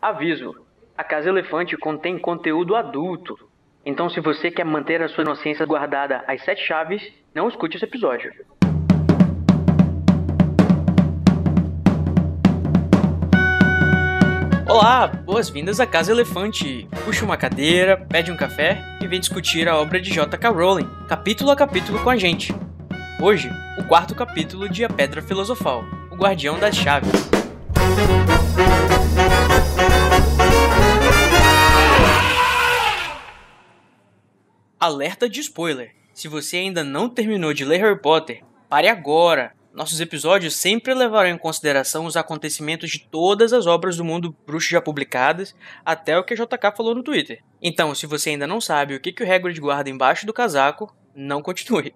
Aviso: a Casa Elefante contém conteúdo adulto. Então, se você quer manter a sua inocência guardada às sete chaves, não escute esse episódio. Olá, boas-vindas à Casa Elefante. Puxa uma cadeira, pede um café e vem discutir a obra de J.K. Rowling, capítulo a capítulo com a gente. Hoje, o quarto capítulo de A Pedra Filosofal, o Guardião das Chaves. Alerta de spoiler! Se você ainda não terminou de ler Harry Potter, pare agora! Nossos episódios sempre levarão em consideração os acontecimentos de todas as obras do mundo bruxo já publicadas, até o que a JK falou no Twitter. Então, se você ainda não sabe o que, que o Hagrid guarda embaixo do casaco, não continue.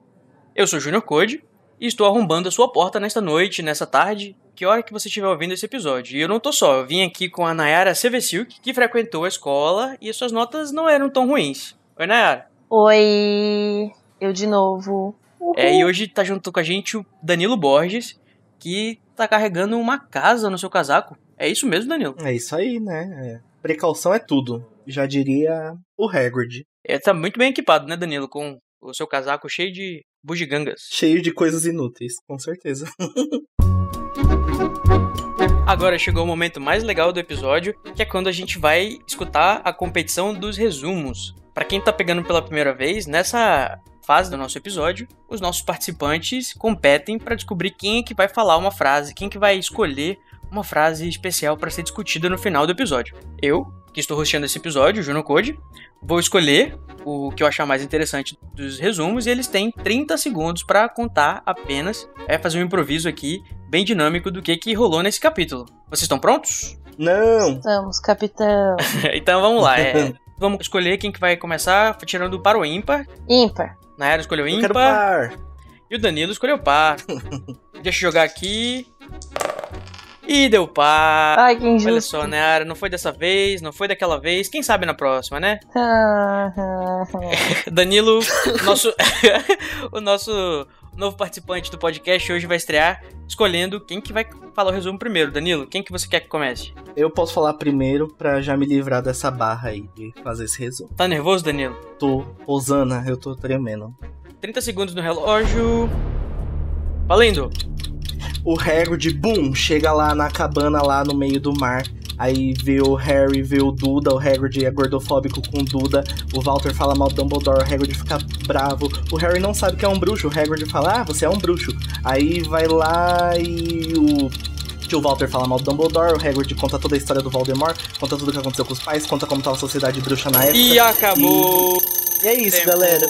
Eu sou Junior Code e estou arrombando a sua porta nesta noite, nessa tarde, que hora que você estiver ouvindo esse episódio. E eu não tô só, eu vim aqui com a Nayara Sevesilk, que frequentou a escola e suas notas não eram tão ruins. Oi, Nayara. Oi, eu de novo. Uhum. É, e hoje tá junto com a gente o Danilo Borges, que tá carregando uma casa no seu casaco. É isso mesmo, Danilo? É isso aí, né? É. Precaução é tudo. Já diria o Hagrid. É, tá muito bem equipado, né, Danilo? Com o seu casaco cheio de bugigangas. Cheio de coisas inúteis, com certeza. Agora chegou o momento mais legal do episódio, que é quando a gente vai escutar a competição dos resumos. Para quem tá pegando pela primeira vez, nessa fase do nosso episódio, os nossos participantes competem para descobrir quem é que vai falar uma frase, quem é que vai escolher uma frase especial para ser discutida no final do episódio. Eu, que estou hosteando esse episódio, Juno Code, vou escolher o que eu achar mais interessante dos resumos e eles têm 30 segundos para contar apenas, é fazer um improviso aqui bem dinâmico do que que rolou nesse capítulo. Vocês estão prontos? Não. Estamos, capitão. então vamos lá. É, Vamos escolher quem que vai começar, tirando para o ímpar. Ímpar. era escolheu Eu quero ímpar. par. E o Danilo escolheu par. Deixa eu jogar aqui. E deu par. Ai, que injusto. Olha só, Nayara, não foi dessa vez, não foi daquela vez. Quem sabe na próxima, né? Ah, ah, ah. Danilo, nosso, o nosso novo participante do podcast hoje vai estrear escolhendo quem que vai falar o resumo primeiro. Danilo, quem que você quer que comece? Eu posso falar primeiro para já me livrar dessa barra aí de fazer esse resumo. Tá nervoso, Danilo? Tô. Osana, eu tô tremendo. 30 segundos no relógio. Valendo! O recorde, boom, chega lá na cabana lá no meio do mar Aí vê o Harry, vê o Duda, o Hagrid é gordofóbico com o Duda, o Walter fala mal do Dumbledore, o Hagrid fica bravo, o Harry não sabe que é um bruxo, o Hagrid fala, ah, você é um bruxo. Aí vai lá e o o Walter fala mal do Dumbledore, o Hagrid conta toda a história do Voldemort, conta tudo o que aconteceu com os pais, conta como tava a sociedade bruxa na época. E acabou! E, e é isso, Tempo. galera.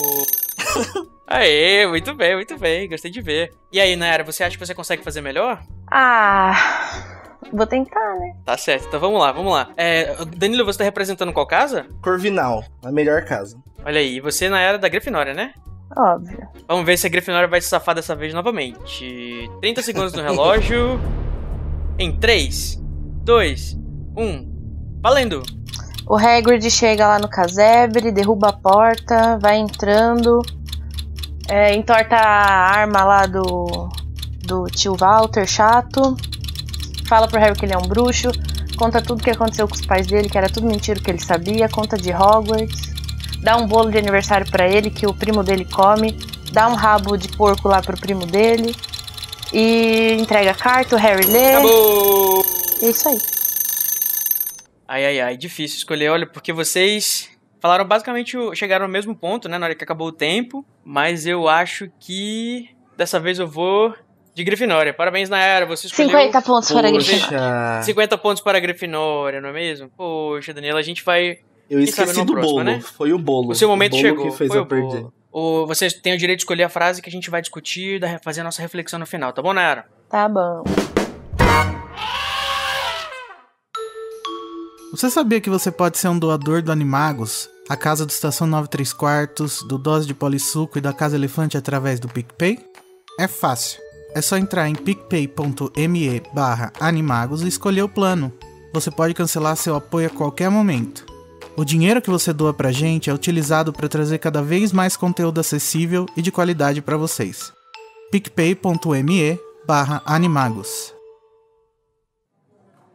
Aê, muito bem, muito bem, gostei de ver. E aí, Nayara, você acha que você consegue fazer melhor? Ah Vou tentar, né? Tá certo, então vamos lá, vamos lá. É, Danilo, você tá representando qual casa? Corvinal, a melhor casa. Olha aí, você é na era da Grifinória, né? Óbvio. Vamos ver se a Grifinória vai se safar dessa vez novamente. 30 segundos no relógio. em 3, 2, 1. Valendo! O Hagrid chega lá no casebre, derruba a porta, vai entrando, é, entorta a arma lá do, do tio Walter, chato fala pro Harry que ele é um bruxo, conta tudo o que aconteceu com os pais dele, que era tudo mentira que ele sabia, conta de Hogwarts, dá um bolo de aniversário para ele que o primo dele come, dá um rabo de porco lá pro primo dele e entrega a carta, o Harry lê. Acabou! É isso aí. Ai, ai, ai, difícil escolher, olha, porque vocês falaram basicamente, chegaram ao mesmo ponto, né, na hora que acabou o tempo, mas eu acho que dessa vez eu vou de Grifinória. Parabéns, Nayara, você escolheu... 50 pontos Poxa. para a Grifinória. 50 pontos para a Grifinória, não é mesmo? Poxa, Danilo, a gente vai... Eu esqueci do próxima, bolo, né? foi o bolo. O seu momento o bolo chegou, que fez foi eu perder. Bolo. O, você tem o direito de escolher a frase que a gente vai discutir, fazer a nossa reflexão no final, tá bom, Nayara? Tá bom. Você sabia que você pode ser um doador do Animagos, a casa do Estação 93 Quartos, do Dose de Polissuco e da Casa Elefante através do PicPay? É fácil. É só entrar em picpay.me barra animagos e escolher o plano. Você pode cancelar seu apoio a qualquer momento. O dinheiro que você doa pra gente é utilizado para trazer cada vez mais conteúdo acessível e de qualidade para vocês. picpay.me barra animagos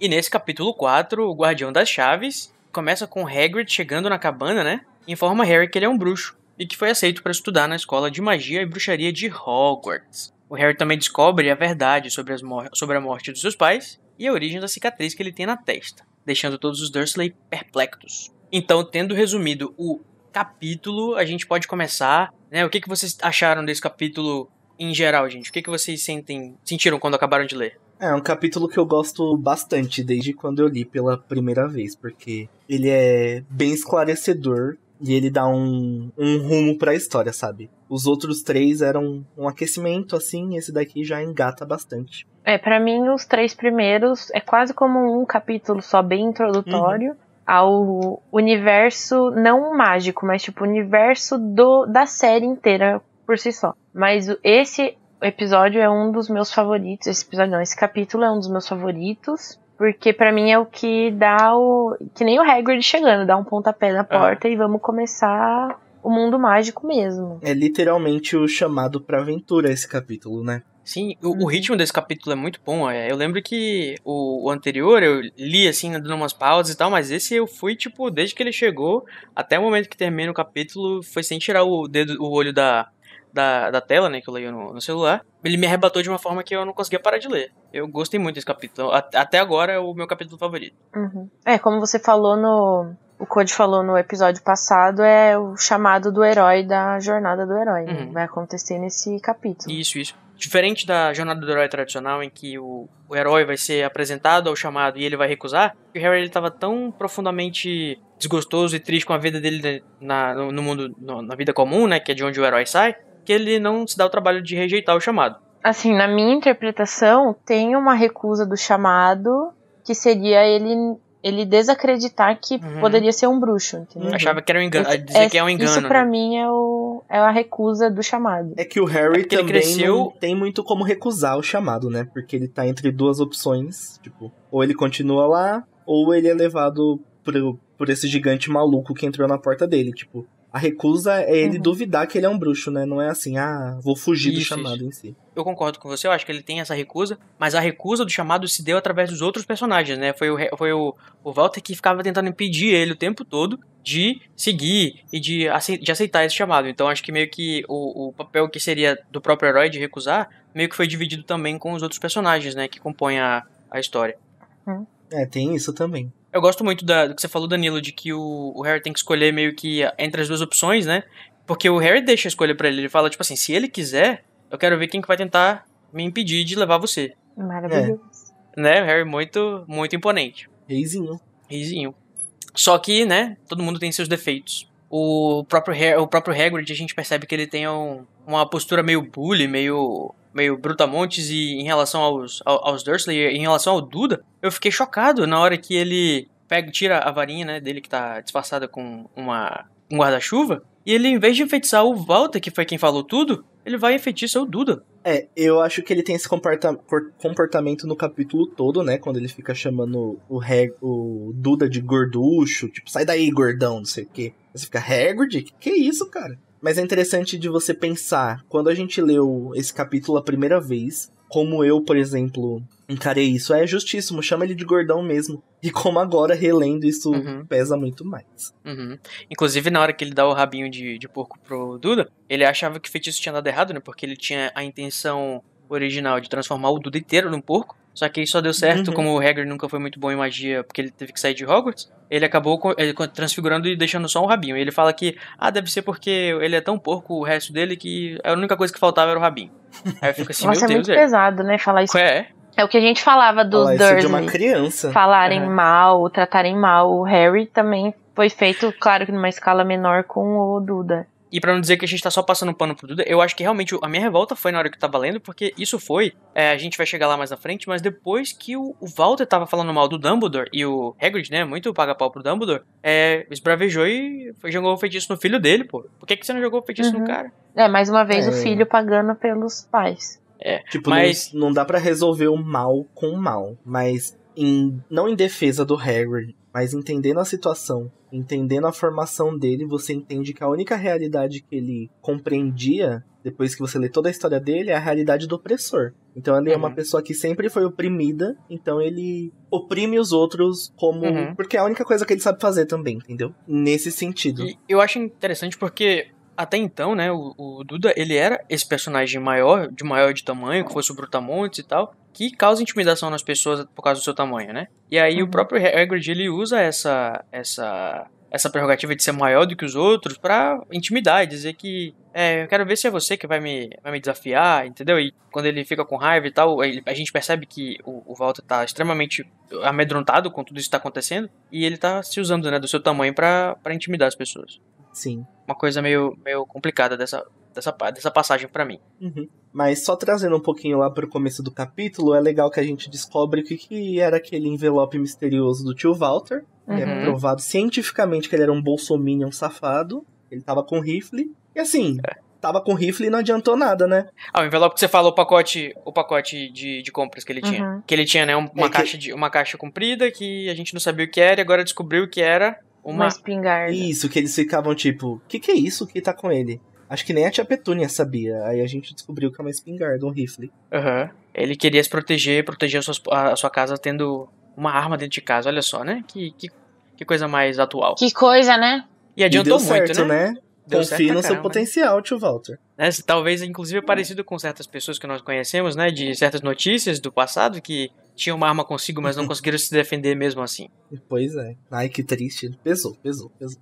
E nesse capítulo 4, o Guardião das Chaves começa com Hagrid chegando na cabana, né? Informa Harry que ele é um bruxo e que foi aceito para estudar na escola de magia e bruxaria de Hogwarts. O Harry também descobre a verdade sobre, sobre a morte dos seus pais e a origem da cicatriz que ele tem na testa, deixando todos os Dursley perplexos. Então, tendo resumido o capítulo, a gente pode começar. Né? O que, que vocês acharam desse capítulo em geral, gente? O que, que vocês sentem, sentiram quando acabaram de ler? É um capítulo que eu gosto bastante desde quando eu li pela primeira vez, porque ele é bem esclarecedor e ele dá um, um rumo pra história, sabe? Os outros três eram um aquecimento, assim, esse daqui já engata bastante. É, para mim, os três primeiros é quase como um capítulo só bem introdutório. Uhum. Ao universo, não mágico, mas tipo, universo do, da série inteira por si só. Mas esse episódio é um dos meus favoritos. Esse episódio não, esse capítulo é um dos meus favoritos. Porque para mim é o que dá o. Que nem o Hagrid chegando, dá um pontapé na ah. porta ah. e vamos começar o mundo mágico mesmo. É literalmente o chamado pra aventura esse capítulo, né? Sim, o, hum. o uhum. ritmo desse capítulo é muito bom. É, eu lembro que o, o, anterior eu li assim, dando umas pausas e tal, mas esse eu fui, tipo, desde que ele chegou até o momento que termina o capítulo, foi sem tirar o dedo, o olho da, da, da tela, né, que eu leio no, no, celular, ele me arrebatou de uma forma que eu não conseguia parar de ler. Eu gostei muito desse capítulo. A, até agora é o meu capítulo favorito. Uhum. É, como você falou no. O Code falou no episódio passado, é o chamado do herói da jornada do herói. Né? Uhum. Né? Vai acontecer nesse capítulo. Isso, isso. Diferente da jornada do herói tradicional, em que o, o herói vai ser apresentado ao chamado e ele vai recusar, o Harry estava tão profundamente desgostoso e triste com a vida dele na, no, no mundo, no, na vida comum, né, que é de onde o herói sai, que ele não se dá o trabalho de rejeitar o chamado. Assim, na minha interpretação, tem uma recusa do chamado que seria ele ele desacreditar que uhum. poderia ser um bruxo, entendeu? Uhum. Achava que era um engano, Esse, dizer é, que é um engano. Isso para né? mim é, o, é a recusa do chamado. É que o Harry é também cresceu... tem muito como recusar o chamado, né? Porque ele tá entre duas opções, tipo, ou ele continua lá, ou ele é levado pro, por esse gigante maluco que entrou na porta dele, tipo. A recusa é ele uhum. duvidar que ele é um bruxo, né? Não é assim, ah, vou fugir isso, do chamado isso. em si. Eu concordo com você, eu acho que ele tem essa recusa, mas a recusa do chamado se deu através dos outros personagens, né? Foi o, foi o, o Walter que ficava tentando impedir ele o tempo todo de seguir e de, de aceitar esse chamado. Então acho que meio que o, o papel que seria do próprio herói de recusar, meio que foi dividido também com os outros personagens, né? Que compõem a, a história. Hum. É, tem isso também. Eu gosto muito da, do que você falou, Danilo, de que o, o Harry tem que escolher meio que entre as duas opções, né? Porque o Harry deixa a escolha para ele. Ele fala, tipo assim, se ele quiser, eu quero ver quem que vai tentar me impedir de levar você. Maravilhoso. É. Né? Harry muito, muito imponente. Reizinho. Reizinho. Só que, né, todo mundo tem seus defeitos. O próprio, Harry, o próprio Hagrid, a gente percebe que ele tem um, uma postura meio bully, meio meio brutamontes e em relação aos, aos Dursley, em relação ao Duda, eu fiquei chocado na hora que ele pega, tira a varinha né, dele que tá disfarçada com uma, um guarda-chuva, e ele, em vez de enfeitiçar o Walter, que foi quem falou tudo, ele vai enfeitiçar o Duda. É, eu acho que ele tem esse comportamento no capítulo todo, né? Quando ele fica chamando o, o Duda de gorducho, tipo, sai daí, gordão, não sei o quê. Você fica, Hagrid? Que que isso, cara? Mas é interessante de você pensar, quando a gente leu esse capítulo a primeira vez, como eu, por exemplo, encarei isso, é justíssimo, chama ele de gordão mesmo. E como agora, relendo, isso uhum. pesa muito mais. Uhum. Inclusive, na hora que ele dá o rabinho de, de porco pro Duda, ele achava que o feitiço tinha dado errado, né? Porque ele tinha a intenção original de transformar o Duda inteiro num porco. Só que isso só deu certo, uhum. como o Hagrid nunca foi muito bom em magia, porque ele teve que sair de Hogwarts, ele acabou transfigurando e deixando só um rabinho. Ele fala que, ah, deve ser porque ele é tão porco o resto dele que a única coisa que faltava era o rabinho. Aí eu fico assim, Nossa, meu é Deus, muito é. pesado, né, falar isso. É, é o que a gente falava dos ah, Dursley. de uma criança. Falarem é. mal, tratarem mal o Harry também foi feito, claro que numa escala menor com o Duda. E para não dizer que a gente tá só passando pano pro Duda, eu acho que realmente a minha revolta foi na hora que tava lendo, porque isso foi. É, a gente vai chegar lá mais na frente, mas depois que o, o Walter tava falando mal do Dumbledore e o Hagrid, né? Muito paga-pau pro Dumbledore, é, esbravejou e foi, jogou o feitiço no filho dele, pô. Por que, que você não jogou o feitiço uhum. no cara? É, mais uma vez é. o filho pagando pelos pais. É, tipo, mas... não, não dá para resolver o mal com o mal, mas em, não em defesa do Harry, mas entendendo a situação entendendo a formação dele, você entende que a única realidade que ele compreendia, depois que você lê toda a história dele, é a realidade do opressor. Então ele uhum. é uma uhum. pessoa que sempre foi oprimida, então ele oprime os outros como. Uhum. Porque é a única coisa que ele sabe fazer também, entendeu? Nesse sentido. E eu acho interessante porque até então, né, o, o, Duda, ele era esse personagem maior, de maior de tamanho, que fosse o Brutamontes e tal que causa intimidação nas pessoas por causa do seu tamanho, né? E aí uhum. o próprio Hagrid ele usa essa essa essa prerrogativa de ser maior do que os outros para intimidar e dizer que é, eu quero ver se é você que vai me, vai me desafiar, entendeu? E quando ele fica com raiva e tal, ele, a gente percebe que o, o Walter tá extremamente amedrontado com tudo isso que tá acontecendo e ele tá se usando, né, do seu tamanho para intimidar as pessoas. Sim. Uma coisa meio, meio complicada dessa, dessa, dessa passagem para mim. Uhum. Mas só trazendo um pouquinho lá pro começo do capítulo, é legal que a gente descobre que, que era aquele envelope misterioso do tio Walter. Uhum. É provado cientificamente que ele era um bolsominion safado. Ele tava com rifle. E assim, é. tava com rifle e não adiantou nada, né? Ah, o envelope que você falou, o pacote, o pacote de, de compras que ele uhum. tinha. Que ele tinha, né, uma, é caixa que... de, uma caixa comprida que a gente não sabia o que era e agora descobriu que era uma... uma espingarda. Isso, que eles ficavam tipo, o que, que é isso que tá com ele? Acho que nem a tia Petúnia sabia. Aí a gente descobriu que é uma espingarda, um rifle. Aham. Uhum. Ele queria se proteger, proteger a sua, a sua casa tendo uma arma dentro de casa. Olha só, né? Que, que, que coisa mais atual. Que coisa, né? E adiantou e deu muito, certo, né? né? Deu certo no caramba, seu potencial, tio Walter. É, talvez, inclusive, é parecido com certas pessoas que nós conhecemos, né? De certas notícias do passado que tinham uma arma consigo, mas não conseguiram se defender mesmo assim. Pois é. Ai, que triste. Pesou, pesou, pesou.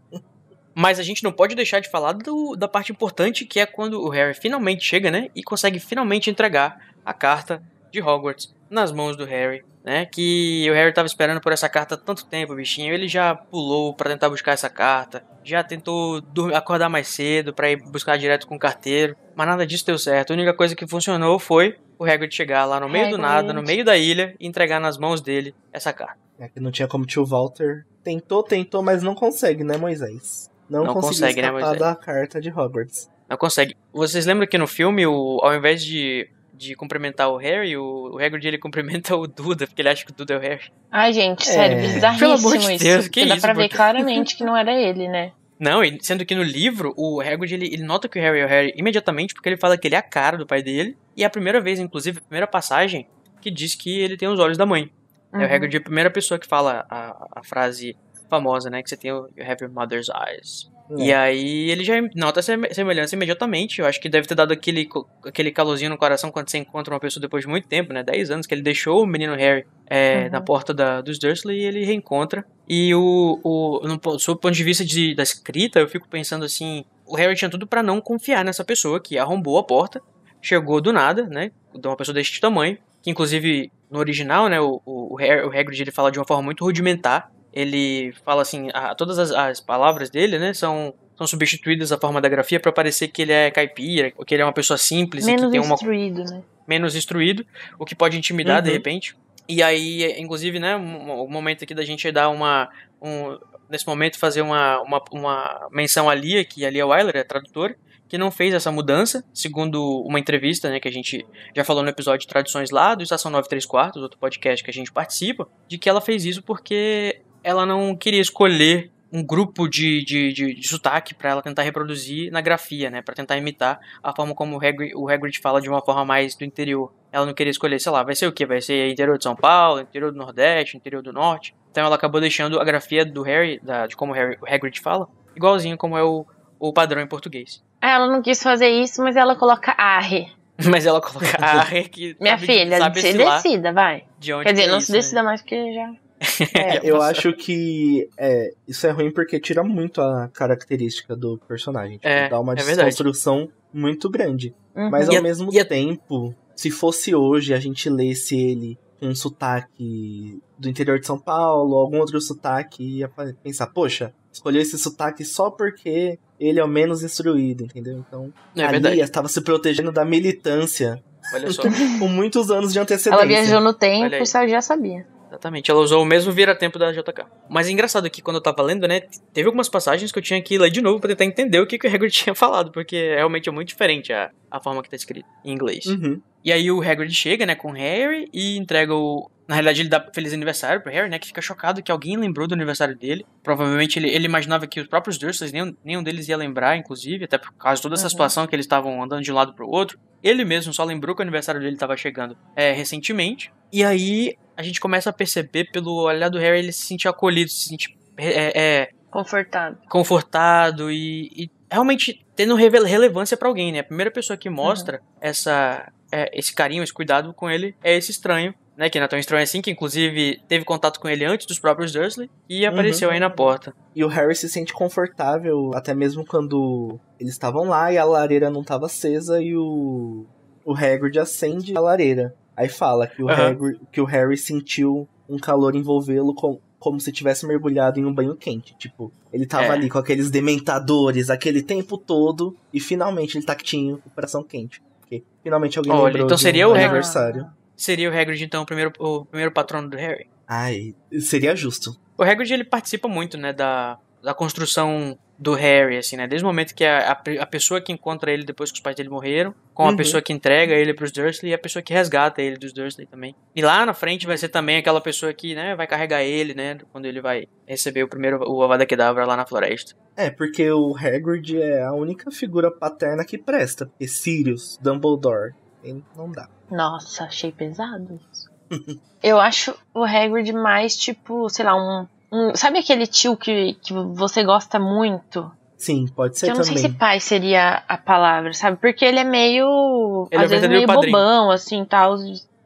Mas a gente não pode deixar de falar do, da parte importante que é quando o Harry finalmente chega, né? E consegue finalmente entregar a carta de Hogwarts nas mãos do Harry, né? Que o Harry estava esperando por essa carta há tanto tempo, bichinho. Ele já pulou para tentar buscar essa carta, já tentou acordar mais cedo para ir buscar direto com o carteiro, mas nada disso deu certo. A única coisa que funcionou foi o Hagrid chegar lá no meio Hagrid. do nada, no meio da ilha e entregar nas mãos dele essa carta. É que não tinha como tio Walter tentou, tentou, mas não consegue, né, Moisés? Não, não consegue né, escapar né, mas é. carta de Hogwarts. Não consegue. Vocês lembram que no filme, o, ao invés de, de cumprimentar o Harry, o, o Hagrid ele cumprimenta o Duda, porque ele acha que o Duda é o Harry. Ai, gente, é. sério, é. bizarríssimo Pelo amor de Deus, isso. Que isso, dá pra porque... ver claramente que não era ele, né? Não, sendo que no livro, o Hagrid, ele, ele, nota que o Harry é o Harry imediatamente, porque ele fala que ele é a cara do pai dele. E é a primeira vez, inclusive, a primeira passagem, que diz que ele tem os olhos da mãe. Uhum. É o uhum. Hagrid é a primeira pessoa que fala a, a frase famosa, né? Que você tem o You Have Your Mother's Eyes. É. E aí ele já nota semelhança imediatamente. Eu acho que deve ter dado aquele, aquele calorzinho no coração quando você encontra uma pessoa depois de muito tempo, né? 10 anos, que ele deixou o menino Harry é, uhum. na porta da, dos Dursley e ele reencontra. E o, o no, sob o ponto de vista de, da escrita, eu fico pensando assim: o Harry tinha tudo para não confiar nessa pessoa que arrombou a porta, chegou do nada, né? De uma pessoa desse tamanho. Que inclusive no original, né? O, o, Harry, o Hagrid ele fala de uma forma muito rudimentar ele fala assim, a, todas as, as, palavras dele, né, são são substituídas a forma da grafia para parecer que ele é caipira, que ele é uma pessoa simples menos e que tem uma instruído, né? menos instruído, o que pode intimidar uhum. de repente. E aí, inclusive, né, o um momento aqui da gente dar uma um, nesse momento fazer uma, uma, uma menção a Lia, que a Lia Weiler é tradutora, que não fez essa mudança, segundo uma entrevista né, que a gente já falou no episódio de Tradições lá, do Estação 934, outro podcast que a gente participa, de que ela fez isso porque ela não queria escolher um grupo de, de, de, de sotaque para ela tentar reproduzir na grafia, né? Para tentar imitar a forma como o Hagrid, o Hagrid fala de uma forma mais do interior. Ela não queria escolher, sei lá, vai ser o que? Vai ser interior de São Paulo, interior do Nordeste, interior do Norte. Então ela acabou deixando a grafia do Harry, da, de como o, Harry, o Hagrid fala, igualzinho como é o, o padrão em português. Ah, ela não quis fazer isso, mas ela coloca arre. Mas ela coloca arre que. Minha sabe, filha, sabe se decida, vai. De onde Quer dizer, é não isso, se né? decida né? mais porque já. É, eu acho que é, isso é ruim porque tira muito a característica do personagem. Tipo, é, dá uma é desconstrução verdade. muito grande. Uhum. Mas ao e mesmo e tempo, se fosse hoje a gente lesse ele com um sotaque do interior de São Paulo, algum outro sotaque, e ia pensar, poxa, escolheu esse sotaque só porque ele é o menos instruído, entendeu? Então, é ali verdade. estava se protegendo da militância Olha só. com muitos anos de antecedência. Ela viajou no tempo e já sabia. Exatamente, ela usou o mesmo vira-tempo da JK. Mas é engraçado que quando eu tava lendo, né, teve algumas passagens que eu tinha que ler de novo pra tentar entender o que, que o Hagrid tinha falado, porque realmente é muito diferente a, a forma que tá escrito em inglês. Uhum. E aí o Hagrid chega, né, com o Harry e entrega o... Na realidade, ele dá feliz aniversário pro Harry, né, que fica chocado que alguém lembrou do aniversário dele. Provavelmente ele, ele imaginava que os próprios Dursleys, nenhum, nenhum deles ia lembrar, inclusive, até por causa de toda essa uhum. situação que eles estavam andando de um lado pro outro. Ele mesmo só lembrou que o aniversário dele tava chegando é, recentemente. E aí a gente começa a perceber pelo olhar do Harry ele se sentir acolhido, se sentir. É, é, confortado. Confortado e, e realmente tendo relevância para alguém, né? A primeira pessoa que mostra uhum. essa, é, esse carinho, esse cuidado com ele é esse estranho, né? Que não é tão estranho assim, que inclusive teve contato com ele antes dos próprios Dursley e uhum. apareceu uhum. aí na porta. E o Harry se sente confortável, até mesmo quando eles estavam lá e a lareira não estava acesa e o, o Hagrid acende a lareira. Aí fala que o, uhum. Harry, que o Harry sentiu um calor envolvê-lo com, como se tivesse mergulhado em um banho quente. Tipo, ele tava é. ali com aqueles dementadores aquele tempo todo e finalmente ele tá com o coração quente. Porque finalmente alguém Olha, lembrou então seria o aniversário. Hagrid, seria o Hagrid, então, o primeiro, o primeiro patrono do Harry? Ai, seria justo. O Hagrid, ele participa muito, né, da, da construção do Harry, assim, né? Desde o momento que a, a, a, pessoa que encontra ele depois que os pais dele morreram, com a uhum. pessoa que entrega ele pros Dursley e a pessoa que resgata ele dos Dursley também. E lá na frente vai ser também aquela pessoa que, né, vai carregar ele, né, quando ele vai receber o primeiro o Avada Kedavra lá na floresta. É, porque o Hagrid é a única figura paterna que presta, e Sirius, Dumbledore, ele não dá. Nossa, achei pesado isso. Eu acho o Hagrid mais tipo, sei lá, um um, sabe aquele tio que, que você gosta muito? Sim, pode ser também. Eu não também. sei se pai seria a palavra, sabe? Porque ele é meio. Ele é às é vezes meio padrinho. bobão, assim, tal.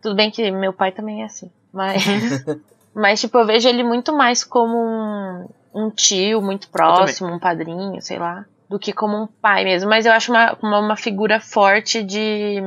Tudo bem que meu pai também é assim. Mas. mas, tipo, eu vejo ele muito mais como um, um tio muito próximo, um padrinho, sei lá. Do que como um pai mesmo. Mas eu acho uma, uma, uma figura forte de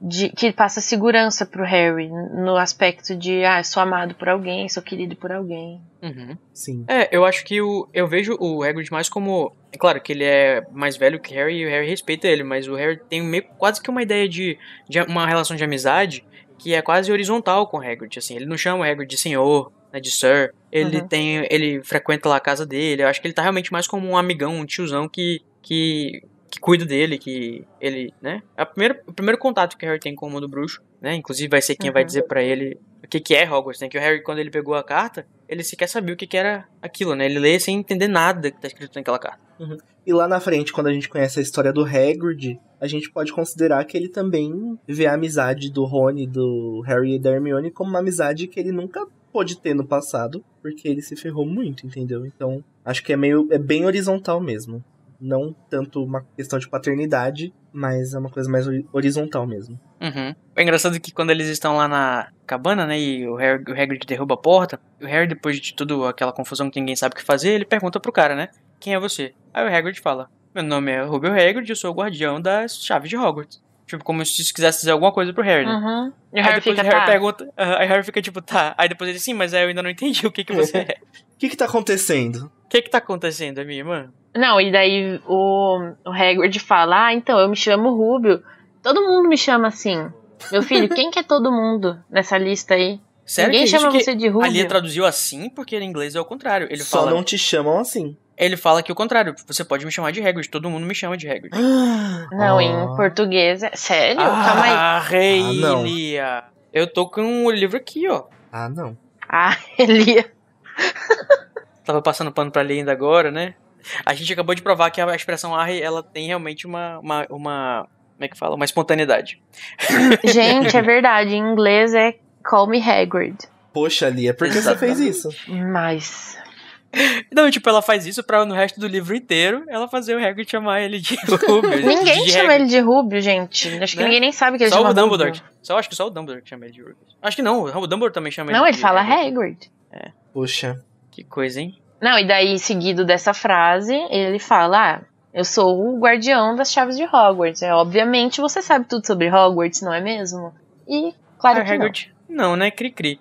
de, que passa segurança pro Harry no aspecto de ah, sou amado por alguém, sou querido por alguém. Uhum. Sim. É, eu acho que o, eu vejo o Hagrid mais como. É claro que ele é mais velho que o Harry e o Harry respeita ele, mas o Harry tem meio, quase que uma ideia de, de uma relação de amizade que é quase horizontal com o Hagrid, assim, ele não chama o Hagrid de senhor, né, de sir, ele uhum. tem, ele frequenta lá a casa dele, eu acho que ele tá realmente mais como um amigão, um tiozão que, que que cuida dele, que ele, né? É o primeiro, o primeiro contato que o Harry tem com o mundo bruxo, né? Inclusive vai ser quem uhum. vai dizer para ele o que, que é Hogwarts, né? Que o Harry, quando ele pegou a carta, ele sequer sabia o que, que era aquilo, né? Ele lê sem entender nada que tá escrito naquela carta. Uhum. E lá na frente, quando a gente conhece a história do Hagrid, a gente pode considerar que ele também vê a amizade do Rony, do Harry e da Hermione como uma amizade que ele nunca pôde ter no passado, porque ele se ferrou muito, entendeu? Então, acho que é meio é bem horizontal mesmo não tanto uma questão de paternidade, mas é uma coisa mais horizontal mesmo. Uhum. É engraçado que quando eles estão lá na cabana, né, e o, Harry, o Hagrid derruba a porta, o Harry, depois de tudo aquela confusão que ninguém sabe o que fazer, ele pergunta pro cara, né, quem é você? Aí o Hagrid fala, meu nome é Rubio Hagrid, eu sou o guardião das chaves de Hogwarts. Tipo, como se quisesse dizer alguma coisa pro Harry, né? Uhum. E o Harry, aí depois fica, o Harry tá. pergunta. Uh, aí o Harry fica tipo, tá. Aí depois ele, sim, mas eu ainda não entendi o que que você é. O que que tá acontecendo? O que que tá acontecendo, minha irmã? Não, e daí o, o Hagrid fala, ah, então, eu me chamo Rubio. Todo mundo me chama assim. Meu filho, quem que é todo mundo nessa lista aí? Sério Ninguém chama você de Rubio. Ali traduziu assim porque em inglês é o contrário. Ele Só fala, não te chamam assim. Ele fala que o contrário, você pode me chamar de Hagrid, todo mundo me chama de Hagrid. Não, ah. em português é. Sério? Ah, Calma aí. Ah, ah Lia. Eu tô com o um livro aqui, ó. Ah, não. Ah, Lia. Tava passando pano pra Lia ainda agora, né? A gente acabou de provar que a expressão Arre, ela tem realmente uma, uma, uma como é que fala? Uma espontaneidade. Gente, é verdade. Em inglês é Call Me Hagrid. Poxa, Lia, por que Exatamente. você fez isso? Mas Não, tipo, ela faz isso pra no resto do livro inteiro ela fazer o Hagrid chamar ele de Rubio. ninguém de chama Hagrid. ele de Rubio, gente. Acho que né? ninguém nem sabe que ele só chama Só o Dumbledore. Rubio. Só, acho que só o Dumbledore que chama ele de Rubio. Acho que não, o Dumbledore também chama não, ele, ele de Não, ele fala Hagrid. É. Puxa. Que coisa, hein? Não, e daí, seguido dessa frase, ele fala, ah, eu sou o guardião das chaves de Hogwarts. É, obviamente você sabe tudo sobre Hogwarts, não é mesmo? E, claro ah, que Hagrid, não. não, né, Cri-Cri.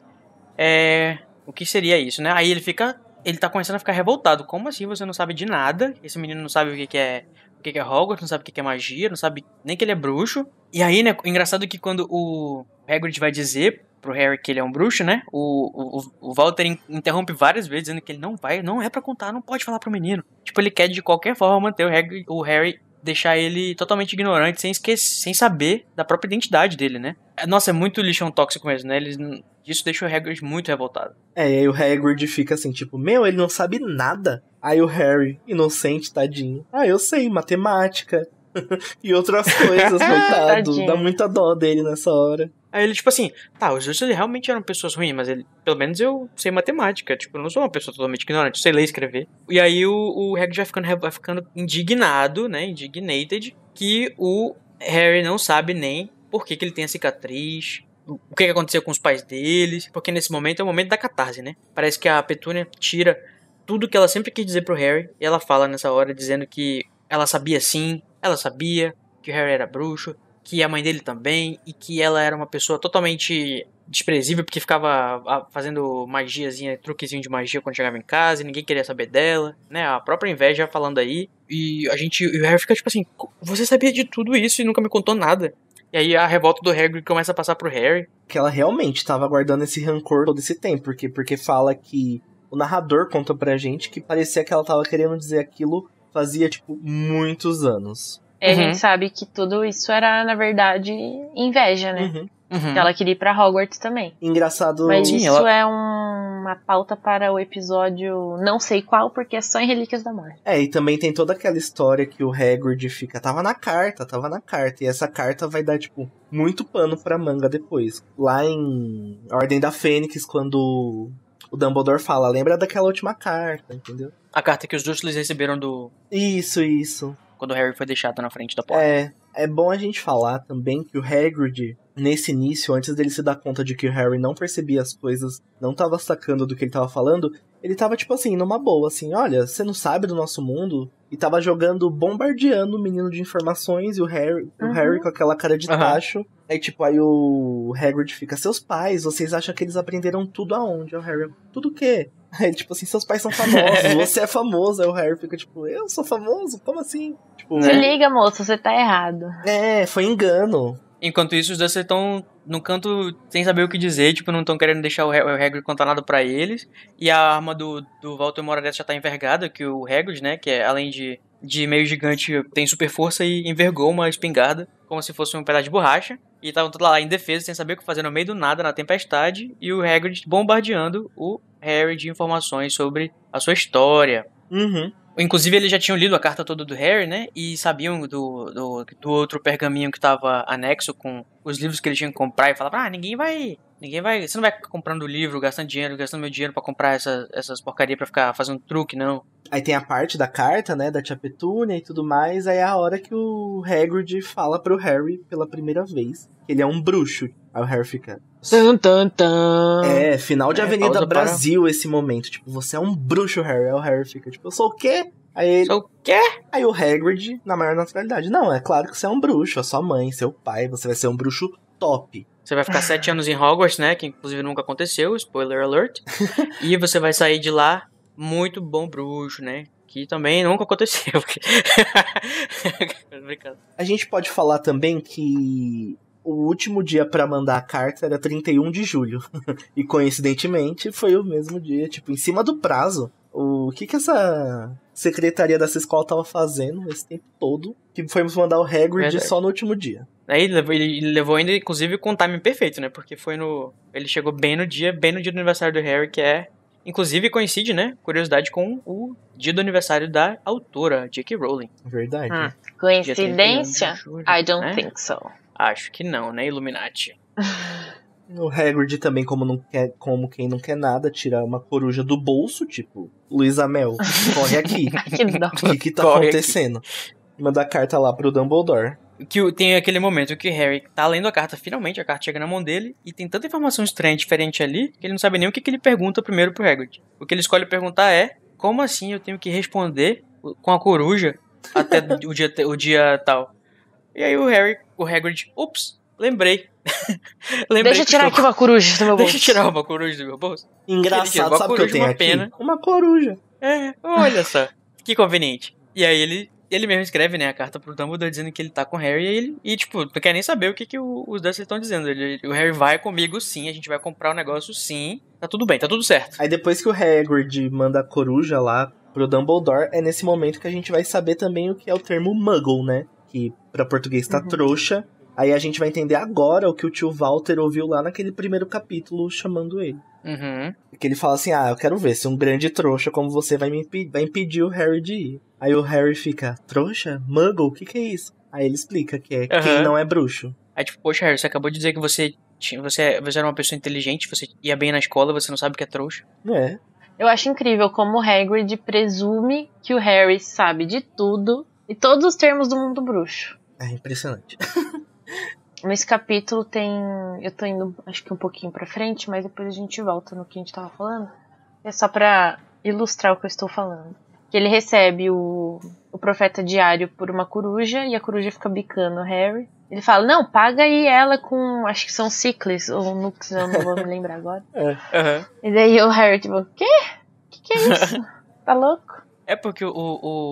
É... O que seria isso, né? Aí ele fica ele tá começando a ficar revoltado. Como assim você não sabe de nada? Esse menino não sabe o que, que é o que, que é Hogwarts, não sabe o que, que é magia, não sabe nem que ele é bruxo. E aí, né, engraçado que quando o Hagrid vai dizer pro Harry que ele é um bruxo, né? O, o, o Walter interrompe várias vezes dizendo que ele não vai, não é para contar, não pode falar pro menino. Tipo, ele quer de qualquer forma manter o Harry, o Harry deixar ele totalmente ignorante, sem esquecer, sem saber da própria identidade dele, né? É, nossa, é muito lixão tóxico mesmo, né? Eles, isso deixa o Hagrid muito revoltado. É, e aí o Hagrid fica assim, tipo, meu, ele não sabe nada. Aí o Harry, inocente, tadinho. Ah, eu sei, matemática. e outras coisas, coitado. Dá muita dó dele nessa hora. Aí ele, tipo assim, tá, os dois realmente eram pessoas ruins, mas ele, pelo menos eu sei matemática, tipo, eu não sou uma pessoa totalmente ignorante, sei ler e escrever. E aí o, o Hagrid vai ficando, vai ficando indignado, né, indignated, que o Harry não sabe nem por que, que ele tem a cicatriz, o que, que aconteceu com os pais deles, porque nesse momento é o momento da catarse, né? Parece que a Petúnia tira tudo que ela sempre quis dizer pro Harry, e ela fala nessa hora dizendo que ela sabia sim, ela sabia que o Harry era bruxo, que a mãe dele também, e que ela era uma pessoa totalmente desprezível, porque ficava fazendo magiazinha, truquezinho de magia quando chegava em casa, e ninguém queria saber dela, né? A própria inveja falando aí. E a gente, e o Harry fica tipo assim, você sabia de tudo isso e nunca me contou nada. E aí a revolta do Harry começa a passar pro Harry. Que ela realmente estava guardando esse rancor todo esse tempo, porque, porque fala que o narrador conta pra gente que parecia que ela tava querendo dizer aquilo fazia, tipo, muitos anos. Uhum. a gente uhum. sabe que tudo isso era, na verdade, inveja, né? Uhum. Uhum. Ela queria ir pra Hogwarts também. Engraçado. Mas Sim, isso ela... é um, uma pauta para o episódio não sei qual, porque é só em Relíquias da Morte. É, e também tem toda aquela história que o Hagrid fica... Tava na carta, tava na carta. E essa carta vai dar, tipo, muito pano pra manga depois. Lá em Ordem da Fênix, quando o Dumbledore fala, lembra daquela última carta, entendeu? A carta que os Dursleys receberam do... Isso, isso quando o Harry foi deixado na frente da porta. É, é bom a gente falar também que o Hagrid, nesse início, antes dele se dar conta de que o Harry não percebia as coisas, não tava sacando do que ele tava falando, ele tava tipo assim, numa boa, assim, olha, você não sabe do nosso mundo? E tava jogando, bombardeando o menino de informações e o Harry, uhum. o Harry com aquela cara de uhum. tacho. Aí, tipo, aí o Hagrid fica, seus pais, vocês acham que eles aprenderam tudo aonde? O Harry, tudo o quê? Aí tipo assim, seus pais são famosos, você é famoso. Aí o Harry fica, tipo, eu sou famoso? Como assim? Tipo, né? Se né? liga, moço, você tá errado. É, foi engano. Enquanto isso, os dois estão no canto sem saber o que dizer, tipo, não estão querendo deixar o, Harry, Hagrid contar nada pra eles. E a arma do, do Walter Moraes já tá envergada, que o Hagrid, né, que é, além de, de meio gigante, tem super força e envergou uma espingarda, como se fosse um pedaço de borracha. E estavam todos lá em defesa, sem saber o que fazer, no meio do nada, na tempestade, e o Hagrid bombardeando o Harry de informações sobre a sua história. Uhum. Inclusive, eles já tinham lido a carta toda do Harry, né? E sabiam do, do, do outro pergaminho que estava anexo com os livros que ele tinha que comprar e falava, ah, ninguém vai. Ninguém vai. Você não vai comprando livro, gastando dinheiro, gastando meu dinheiro para comprar essas, essas porcarias pra ficar fazendo truque, não. Aí tem a parte da carta, né, da Tia Petúnia e tudo mais, aí é a hora que o Hagrid fala pro Harry pela primeira vez que ele é um bruxo. Aí o Harry fica... Tum, tum, tum. É, final de é, Avenida Brasil para... esse momento, tipo, você é um bruxo, Harry. Aí o Harry fica, tipo, eu sou o quê? Aí ele. É o quê? Aí o Hagrid, na maior naturalidade. Não, é claro que você é um bruxo, a é sua mãe, seu pai, você vai ser um bruxo top. Você vai ficar sete anos em Hogwarts, né? Que inclusive nunca aconteceu, spoiler alert. e você vai sair de lá muito bom bruxo, né? Que também nunca aconteceu. a gente pode falar também que o último dia para mandar a carta era 31 de julho. e coincidentemente foi o mesmo dia, tipo, em cima do prazo. O que que essa secretaria dessa escola estava fazendo esse tempo todo, que foi mandar o Hagrid Verdade. só no último dia. Aí ele levou, ele levou ainda, inclusive, com o timing perfeito, né? Porque foi no. Ele chegou bem no dia, bem no dia do aniversário do Harry, que é. Inclusive coincide, né? Curiosidade com o dia do aniversário da autora, J.K. Rowling. Verdade. Hum. Coincidência? Julho, I don't né? think so. Acho que não, né, Illuminati? O Hagrid também, como, não quer, como quem não quer nada, tira uma coruja do bolso, tipo, Luísa Mel, corre aqui. O que, que tá corre acontecendo? Aqui. Manda a carta lá pro Dumbledore. Que tem aquele momento que Harry tá lendo a carta, finalmente a carta chega na mão dele, e tem tanta informação estranha diferente ali, que ele não sabe nem o que, que ele pergunta primeiro pro Hagrid. O que ele escolhe perguntar é, como assim eu tenho que responder com a coruja até o, dia, o dia tal? E aí o Harry, o Hagrid, ups, lembrei. lembrei Deixa eu tirar aqui uma coruja do meu bolso. Deixa eu tirar uma coruja do meu bolso. Engraçado, sabe coruja, que eu tenho uma aqui? Pena. Uma coruja. É, olha só. que conveniente. E aí ele ele mesmo escreve, né, a carta pro Dumbledore dizendo que ele tá com o Harry e ele, e tipo, não quer nem saber o que que os Dursley estão dizendo. Ele, o Harry vai comigo sim, a gente vai comprar o um negócio sim, tá tudo bem, tá tudo certo. Aí depois que o Hagrid manda a coruja lá pro Dumbledore, é nesse momento que a gente vai saber também o que é o termo muggle, né? Que para português tá uhum. trouxa Aí a gente vai entender agora o que o tio Walter ouviu lá naquele primeiro capítulo chamando ele. Uhum. Que ele fala assim: Ah, eu quero ver se um grande trouxa como você vai me impedir, vai impedir o Harry de ir. Aí o Harry fica: Trouxa? Muggle? O que, que é isso? Aí ele explica que é uhum. quem não é bruxo. Aí tipo, poxa, Harry, você acabou de dizer que você, tinha, você, você era uma pessoa inteligente, você ia bem na escola, você não sabe o que é trouxa. É. Eu acho incrível como o Hagrid presume que o Harry sabe de tudo e todos os termos do mundo bruxo. É impressionante. nesse capítulo tem. Eu tô indo, acho que um pouquinho pra frente, mas depois a gente volta no que a gente tava falando. É só pra ilustrar o que eu estou falando. Que ele recebe o, o profeta diário por uma coruja e a coruja fica bicando o Harry. Ele fala, não, paga aí ela com. Acho que são ciclis ou nux, eu não vou me lembrar agora. é, uhum. E daí o Harry, tipo, o quê? O que, que é isso? tá louco? É porque o,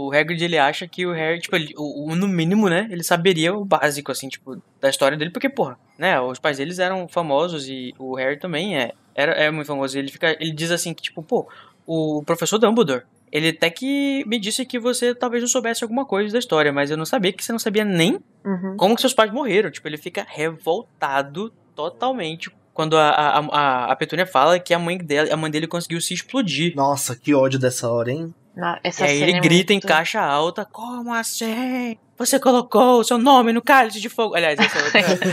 o Hagrid, ele acha que o Harry, tipo, ele, o, o, no mínimo, né, ele saberia o básico, assim, tipo, da história dele, porque, porra, né, os pais deles eram famosos e o Harry também é, era, é muito famoso. Ele, fica, ele diz assim que, tipo, pô, o professor Dumbledore, ele até que me disse que você talvez não soubesse alguma coisa da história, mas eu não sabia que você não sabia nem uhum. como que seus pais morreram. Tipo, ele fica revoltado totalmente quando a, a, a, a Petúnia fala que a mãe, dela, a mãe dele conseguiu se explodir. Nossa, que ódio dessa hora, hein? Na, e aí ele é grita muito... em caixa alta: Como assim? Você colocou o seu nome no cálice de fogo. Aliás, esse é outro,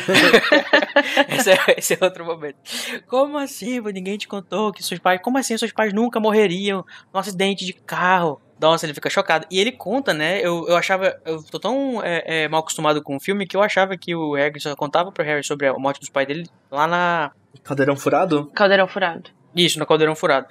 esse, é, esse é, outro momento. Como assim? Ninguém te contou que seus pais. Como assim seus pais nunca morreriam num acidente de carro? Nossa, ele fica chocado. E ele conta, né? Eu, eu achava. Eu tô tão é, é mal acostumado com o filme que eu achava que o Harry só contava pro Harry sobre a morte dos pais dele lá na. Caldeirão Furado? Caldeirão Furado. Isso, no Caldeirão Furado.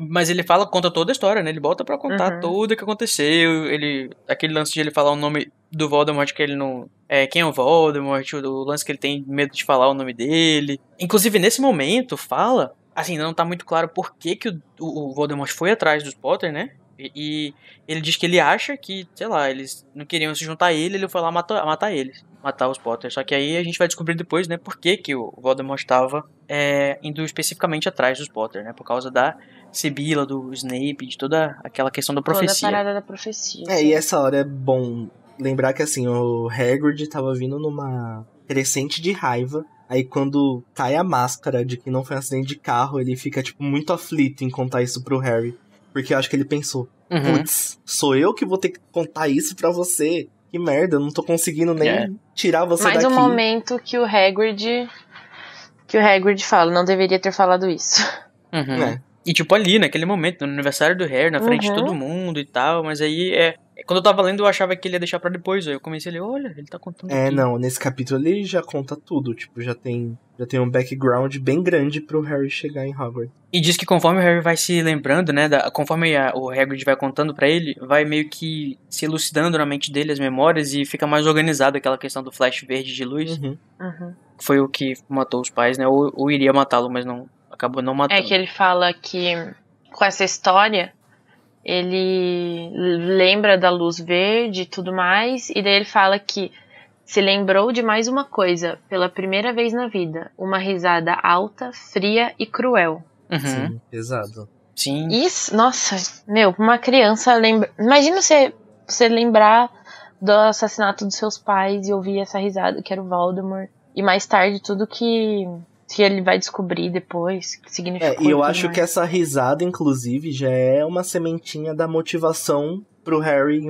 Mas ele fala, conta toda a história, né? Ele volta para contar uhum. tudo o que aconteceu. Ele. Aquele lance de ele falar o nome do Voldemort que ele não. É, quem é o Voldemort, o lance que ele tem medo de falar o nome dele. Inclusive, nesse momento, fala. Assim, não tá muito claro por que, que o, o Voldemort foi atrás dos Potter, né? E, e, ele diz que ele acha que, sei lá, eles não queriam se juntar a ele, ele foi lá matar, matar eles, matar os Potter. Só que aí a gente vai descobrir depois, né, por que, que o Voldemort estava é, indo especificamente atrás dos Potter, né, por causa da Sibila, do Snape, de toda aquela questão da profecia. Toda a parada da profecia. É, e essa hora é bom lembrar que, assim, o Hagrid estava vindo numa crescente de raiva Aí quando cai a máscara de que não foi um acidente de carro, ele fica, tipo, muito aflito em contar isso pro Harry. Porque eu acho que ele pensou: uhum. putz, sou eu que vou ter que contar isso pra você. Que merda, eu não tô conseguindo nem é. tirar você Mais daqui. Mais um momento que o Hagrid. Que o Hagrid fala, não deveria ter falado isso. Uhum. É. E tipo ali, naquele momento, no aniversário do Harry, na frente uhum. de todo uhum. mundo e tal, mas aí é é, quando eu tava lendo, eu achava que ele ia deixar pra depois. Aí eu comecei a ler, olha, ele tá contando. É, não, nesse capítulo ele já conta tudo. Tipo, já tem, já tem um background bem grande pro Harry chegar em Hogwarts. E diz que conforme o Harry vai se lembrando, né? Da, conforme a, o Hagrid vai contando para ele, vai meio que se elucidando na mente dele as memórias e fica mais organizado aquela questão do flash verde de luz. Uhum. Uhum. Foi o que matou os pais, né? Ou, ou iria matá-lo, mas não acabou não é matando. É que ele fala que com essa história ele lembra da luz verde e tudo mais, e daí ele fala que se lembrou de mais uma coisa, pela primeira vez na vida, uma risada alta, fria e cruel. Uhum. Sim, pesado. Sim. Isso, nossa, meu, uma criança lembra. Imagina você, você lembrar do assassinato dos seus pais e ouvir essa risada que era o Voldemort. E mais tarde, tudo que que ele vai descobrir depois, que significa. É, e eu acho mais. que essa risada, inclusive, já é uma sementinha da motivação pro Harry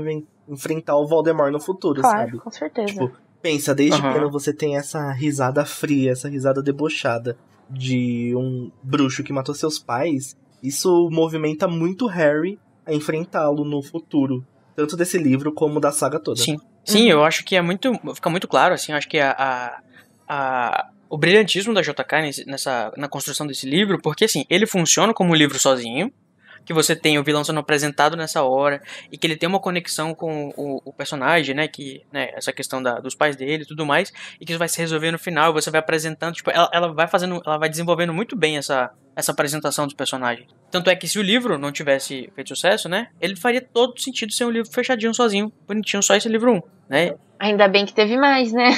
enfrentar o Voldemort no futuro, claro, sabe? Com certeza. Tipo, pensa, desde uhum. quando você tem essa risada fria, essa risada debochada de um bruxo que matou seus pais, isso movimenta muito Harry a enfrentá-lo no futuro. Tanto desse livro como da saga toda. Sim. Sim, uhum. eu acho que é muito. Fica muito claro, assim, acho que a, a, a o brilhantismo da JK nessa, na construção desse livro, porque assim, ele funciona como um livro sozinho, que você tem o vilão sendo apresentado nessa hora e que ele tem uma conexão com o, o personagem, né? Que, né, essa questão da, dos pais dele e tudo mais, e que isso vai se resolver no final, você vai apresentando, tipo, ela, ela vai fazendo, ela vai desenvolvendo muito bem essa, essa apresentação dos personagens. Tanto é que se o livro não tivesse feito sucesso, né? Ele faria todo sentido ser um livro fechadinho sozinho, bonitinho, só esse livro 1, um, né? Ainda bem que teve mais, né?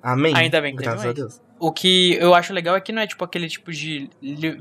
Amém. Ainda bem que Graças teve mais. a Deus. O que eu acho legal é que não é tipo aquele tipo de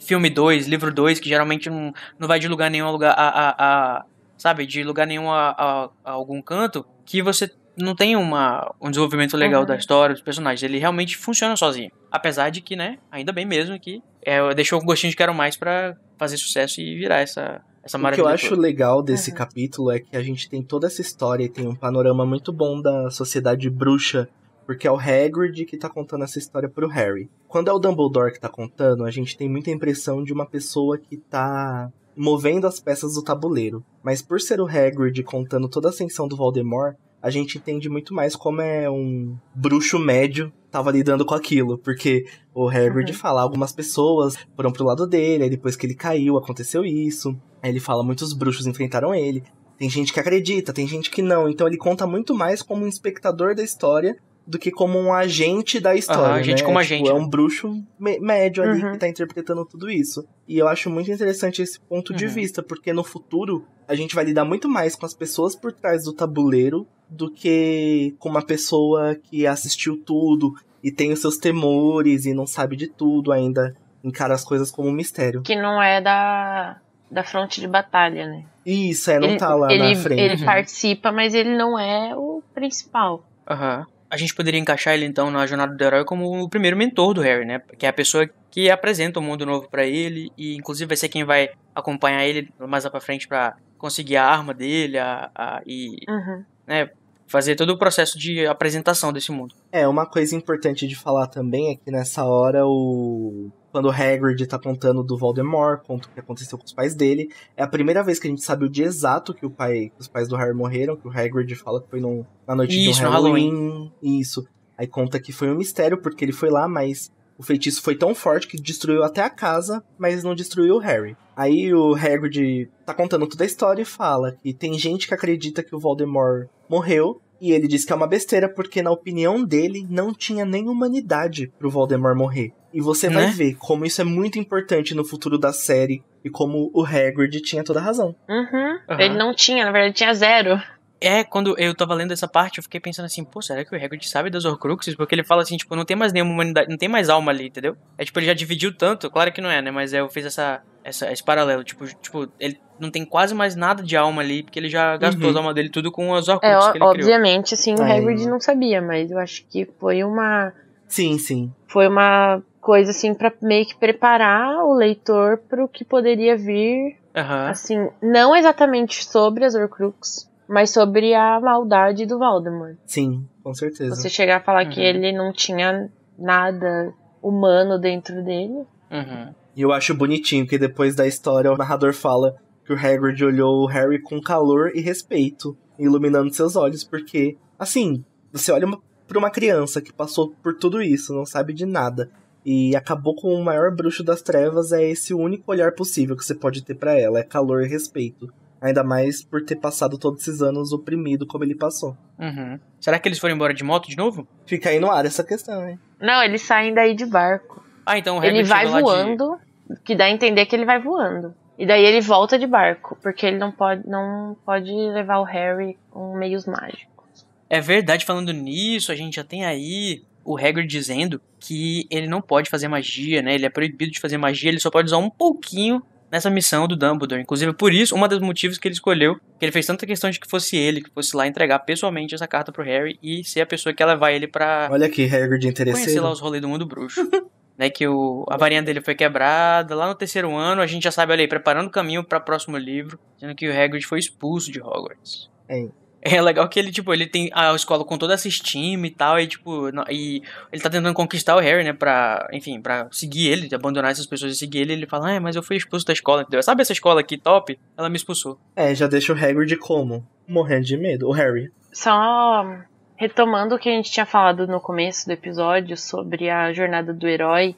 filme 2, livro 2, que geralmente não, não vai de lugar nenhum a lugar a, a, a sabe, de lugar nenhum a, a, a, algum canto, que você não tem uma, um desenvolvimento legal uhum. da história, dos personagens. Ele realmente funciona sozinho. Apesar de que, né, ainda bem mesmo que é, deixou um gostinho de quero mais para fazer sucesso e virar essa, essa o que eu acho toda. legal desse uhum. capítulo é que a gente tem toda essa história e tem um panorama muito bom da sociedade bruxa porque é o Hagrid que tá contando essa história pro Harry. Quando é o Dumbledore que tá contando, a gente tem muita impressão de uma pessoa que tá movendo as peças do tabuleiro. Mas por ser o Hagrid contando toda a ascensão do Voldemort, a gente entende muito mais como é um bruxo médio tava lidando com aquilo, porque o Hagrid uhum. fala algumas pessoas foram pro lado dele, aí depois que ele caiu aconteceu isso. Aí ele fala muitos bruxos enfrentaram ele. Tem gente que acredita, tem gente que não. Então ele conta muito mais como um espectador da história do que como um agente da história. Uhum, agente né? como é, agente. Tipo, é um bruxo médio ali uhum. que tá interpretando tudo isso. E eu acho muito interessante esse ponto uhum. de vista, porque no futuro a gente vai lidar muito mais com as pessoas por trás do tabuleiro do que com uma pessoa que assistiu tudo e tem os seus temores e não sabe de tudo ainda, encara as coisas como um mistério. Que não é da, da fronte de batalha, né? Isso, é, não ele, tá lá ele, na frente. Ele uhum. participa, mas ele não é o principal. Aham. Uhum a gente poderia encaixar ele então na jornada do herói como o primeiro mentor do Harry, né? Que é a pessoa que apresenta o um mundo novo para ele e inclusive vai ser quem vai acompanhar ele mais lá para frente para conseguir a arma dele, a, a e uhum. né, fazer todo o processo de apresentação desse mundo. É, uma coisa importante de falar também é que nessa hora o quando o Hagrid tá contando do Voldemort, conta o que aconteceu com os pais dele. É a primeira vez que a gente sabe o dia exato que o pai, que os pais do Harry morreram, que o Hagrid fala que foi no, na noite Isso, de um Halloween. Halloween. Isso. Aí conta que foi um mistério porque ele foi lá, mas o feitiço foi tão forte que destruiu até a casa, mas não destruiu o Harry. Aí o Hagrid tá contando toda a história e fala que tem gente que acredita que o Voldemort morreu, e ele diz que é uma besteira porque, na opinião dele, não tinha nem humanidade pro Voldemort morrer. E você né? vai ver como isso é muito importante no futuro da série e como o Hagrid tinha toda a razão. Uhum. Uhum. Ele não tinha, na verdade tinha zero. É, quando eu tava lendo essa parte, eu fiquei pensando assim, pô, será que o Hagrid sabe das Horcruxes? Porque ele fala assim, tipo, não tem mais nenhuma humanidade, não tem mais alma ali, entendeu? É tipo, ele já dividiu tanto, claro que não é, né? Mas eu fiz essa, essa esse paralelo, tipo, tipo, ele não tem quase mais nada de alma ali, porque ele já gastou uhum. a alma dele tudo com as é, Horcruxes é, que ele Obviamente, criou. assim, o Ai. não sabia, mas eu acho que foi uma... Sim, sim. Foi uma coisa, assim, para meio que preparar o leitor pro que poderia vir, uhum. assim, não exatamente sobre as Horcruxes, mas sobre a maldade do Voldemort. Sim, com certeza. Você chegar a falar uhum. que ele não tinha nada humano dentro dele. Uhum. E eu acho bonitinho que depois da história o narrador fala que o Hagrid olhou o Harry com calor e respeito, iluminando seus olhos, porque, assim, você olha para uma criança que passou por tudo isso, não sabe de nada, e acabou com o maior bruxo das trevas, é esse único olhar possível que você pode ter para ela, é calor e respeito. Ainda mais por ter passado todos esses anos oprimido como ele passou. Uhum. Será que eles foram embora de moto de novo? Fica aí no ar essa questão, hein? Não, eles saem daí de barco. Ah, então o Ele vai voando, de... que dá a entender que ele vai voando. E daí ele volta de barco, porque ele não pode, não pode levar o Harry com meios mágicos. É verdade, falando nisso, a gente já tem aí o Hagrid dizendo que ele não pode fazer magia, né? Ele é proibido de fazer magia, ele só pode usar um pouquinho nessa missão do Dumbledore. Inclusive, por isso, um dos motivos que ele escolheu, que ele fez tanta questão de que fosse ele, que fosse lá entregar pessoalmente essa carta pro Harry e ser a pessoa que ela vai ele pra. Olha aqui, Hagrid interesseiro. Conhecer lá os rolês do mundo bruxo. né, que o, a varinha dele foi quebrada lá no terceiro ano, a gente já sabe, olha aí, preparando o caminho para o próximo livro, sendo que o Hagrid foi expulso de Hogwarts. É, é legal que ele, tipo, ele tem a escola com toda esse time e tal, e tipo, e ele tá tentando conquistar o Harry, né, pra, enfim, pra seguir ele, abandonar essas pessoas e seguir ele, ele fala, ah, mas eu fui expulso da escola, entendeu? Sabe essa escola aqui, top? Ela me expulsou. É, já deixa o Hagrid como? Morrendo de medo, o Harry. Só retomando o que a gente tinha falado no começo do episódio sobre a jornada do herói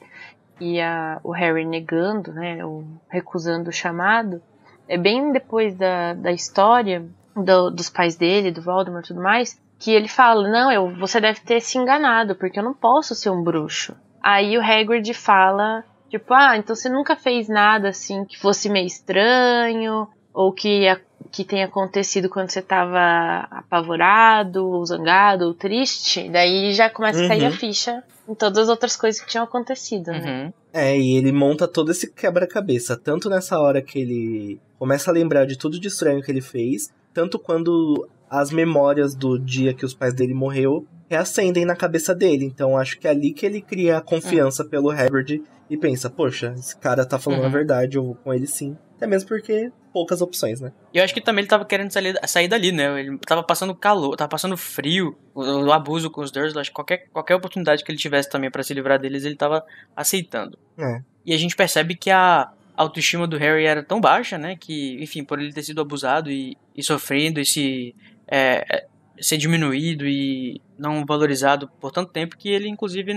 e a, o Harry negando, né, ou recusando o chamado, é bem depois da, da história do, dos pais dele, do Voldemort e tudo mais, que ele fala: Não, eu, você deve ter se enganado, porque eu não posso ser um bruxo. Aí o Hagrid fala: Tipo, ah, então você nunca fez nada assim que fosse meio estranho, ou que, que tenha acontecido quando você tava apavorado, ou zangado, ou triste. Daí já começa uhum. a sair a uhum. ficha em todas as outras coisas que tinham acontecido, né? uhum. né? É, e ele monta todo esse quebra-cabeça, tanto nessa hora que ele começa a lembrar de tudo de estranho que ele fez, tanto quando as memórias do dia que os pais dele morreu reacendem na cabeça dele. Então acho que é ali que ele cria a confiança é. pelo Herbert e pensa, poxa, esse cara tá falando uhum. a verdade, eu vou com ele sim. Até mesmo porque poucas opções, né? E eu acho que também ele tava querendo sair, sair dali, né? Ele tava passando calor, tava passando frio, o, o abuso com os Dursley, acho que qualquer, qualquer oportunidade que ele tivesse também para se livrar deles, ele tava aceitando. É. E a gente percebe que a, a autoestima do Harry era tão baixa, né? Que, enfim, por ele ter sido abusado e, e sofrendo e se, é, é ser diminuído e não valorizado por tanto tempo que ele, inclusive,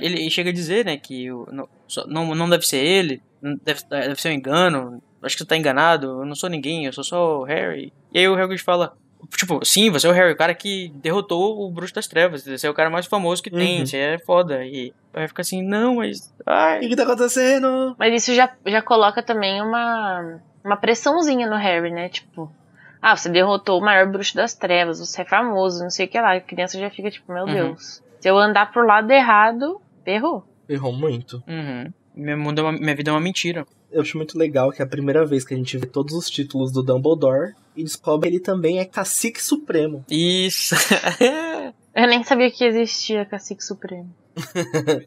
ele chega a dizer, né? Que não, não deve ser ele, deve, é, deve ser um engano, acho que você tá enganado, eu não sou ninguém, eu sou só o Harry. E aí o Hagrid fala, Tipo, sim, você é o Harry, o cara que derrotou o Bruxo das Trevas. Você é o cara mais famoso que tem, uhum. você é foda. E vai ficar assim, não, mas. Ai. O que, tá acontecendo? Mas isso já, já coloca também uma, uma pressãozinha no Harry, né? Tipo, ah, você derrotou o maior bruxo das trevas, você é famoso, não sei o que lá. A criança já fica tipo, meu uhum. Deus. Se eu andar pro lado errado, errou. Errou muito. Uhum. Minha, é minha vida é uma mentira eu acho muito legal que é a primeira vez que a gente vê todos os títulos do Dumbledore e descobre que ele também é cacique supremo. Isso. eu nem sabia que existia cacique supremo.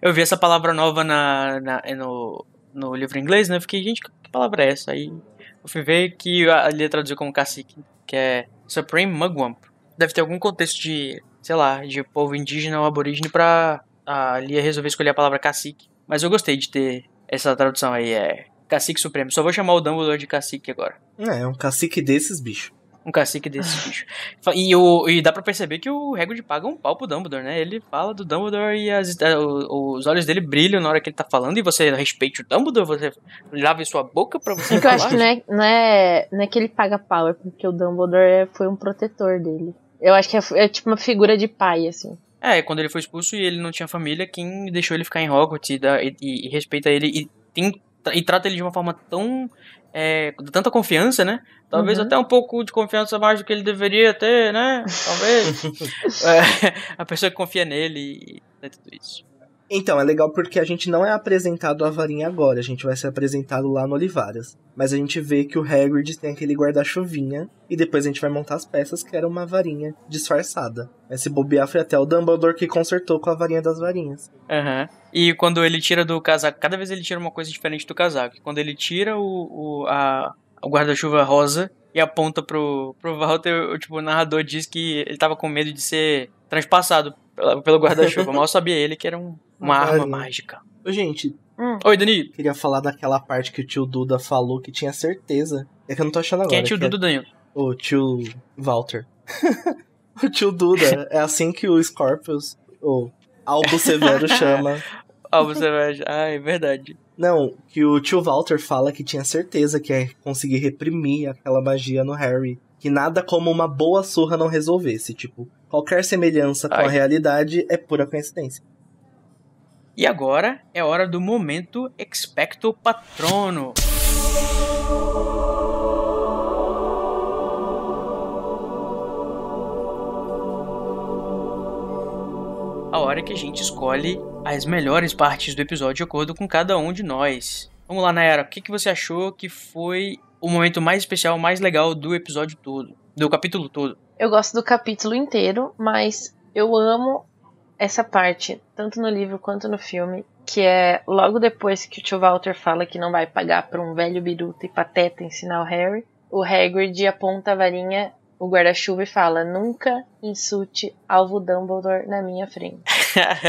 eu vi essa palavra nova na, na no, no livro inglês, né? Eu fiquei, gente, que palavra é essa? Aí eu fui ver que ele traduziu como cacique, que é Supreme Mugwump. Deve ter algum contexto de, sei lá, de povo indígena ou aborígene pra a ah, Lia resolver escolher a palavra cacique. Mas eu gostei de ter essa tradução aí é Cacique Supremo. Só vou chamar o Dumbledore de cacique agora. É, é um cacique desses bichos. Um cacique desses bichos. E, o, e dá pra perceber que o Hagrid paga é um pau pro Dumbledore, né? Ele fala do Dumbledore e as, é, os olhos dele brilham na hora que ele tá falando e você respeita o Dumbledore, você lave sua boca pra você é falar. Eu acho que não é, não, é, não é que ele paga pau, é porque o Dumbledore foi um protetor dele. Eu acho que é, é tipo uma figura de pai, assim. É, quando ele foi expulso e ele não tinha família, quem deixou ele ficar em Hogwarts e, dá, e, e respeita ele e, tem, e trata ele de uma forma tão. É, de tanta confiança, né? Talvez uhum. até um pouco de confiança mais do que ele deveria ter, né? Talvez. é, a pessoa que confia nele e, e né, tudo isso. Então, é legal porque a gente não é apresentado a varinha agora, a gente vai ser apresentado lá no Olivaras. Mas a gente vê que o Hagrid tem aquele guarda-chuvinha e depois a gente vai montar as peças que era uma varinha disfarçada. Esse bobear foi até o Dumbledore que consertou com a varinha das varinhas. Aham. Uhum. E quando ele tira do casaco, cada vez ele tira uma coisa diferente do casaco. Quando ele tira o, o, a, o guarda-chuva rosa e aponta pro, pro Walter, o, tipo, o narrador diz que ele tava com medo de ser transpassado pelo guarda-chuva. Mal sabia ele que era um, uma arma mágica. Gente. Hum. Oi, Dani. Queria falar daquela parte que o tio Duda falou que tinha certeza. É que eu não tô achando agora. Quem é tio é Duda, é... O tio Walter. o tio Duda. é assim que o Scorpius, ou Albo Severo, chama. Albo Severo. Ah, é verdade. Não, que o tio Walter fala que tinha certeza que ia conseguir reprimir aquela magia no Harry. Que nada como uma boa surra não resolvesse. Tipo, Qualquer semelhança com a realidade é pura coincidência. E agora é hora do momento Expecto Patrono. A hora que a gente escolhe as melhores partes do episódio de acordo com cada um de nós. Vamos lá, Nayara, o que você achou que foi o momento mais especial, mais legal do episódio todo? Do capítulo todo. Eu gosto do capítulo inteiro, mas eu amo essa parte, tanto no livro quanto no filme, que é logo depois que o tio Walter fala que não vai pagar pra um velho biruta e pateta ensinar o Harry, o Hagrid aponta a varinha, o guarda-chuva e fala: Nunca insulte alvo Dumbledore na minha frente.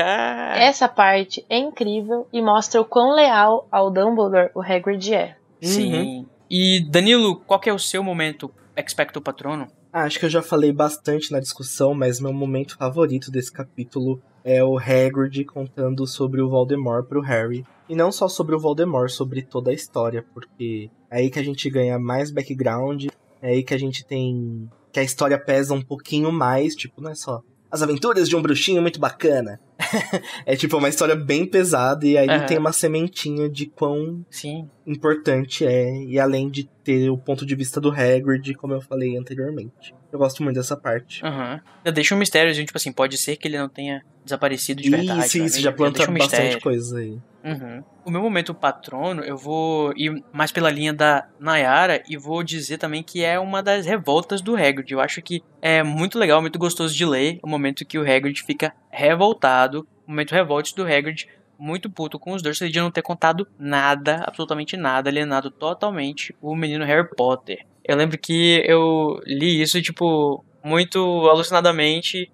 essa parte é incrível e mostra o quão leal ao Dumbledore o Hagrid é. Sim. Uhum. E Danilo, qual é o seu momento Expecto Patrono? Ah, acho que eu já falei bastante na discussão, mas meu momento favorito desse capítulo é o Hagrid contando sobre o Voldemort pro Harry. E não só sobre o Voldemort, sobre toda a história, porque é aí que a gente ganha mais background, é aí que a gente tem. que a história pesa um pouquinho mais, tipo, não é só. As aventuras de um bruxinho muito bacana. é tipo é uma história bem pesada e aí uhum. tem uma sementinha de quão Sim. importante é. E além de ter o ponto de vista do Hagrid, como eu falei anteriormente. Eu gosto muito dessa parte. Uhum. Deixa um mistério, tipo assim, pode ser que ele não tenha desaparecido de verdade. Isso, né? isso, já planta um bastante coisa aí. Uhum. O meu momento patrono, eu vou ir mais pela linha da Nayara e vou dizer também que é uma das revoltas do Hagrid. Eu acho que é muito legal, muito gostoso de ler o momento que o Hagrid fica revoltado, o momento revolte do Hagrid, muito puto com os Dursley de não ter contado nada, absolutamente nada, alienado totalmente o menino Harry Potter. Eu lembro que eu li isso, tipo, muito alucinadamente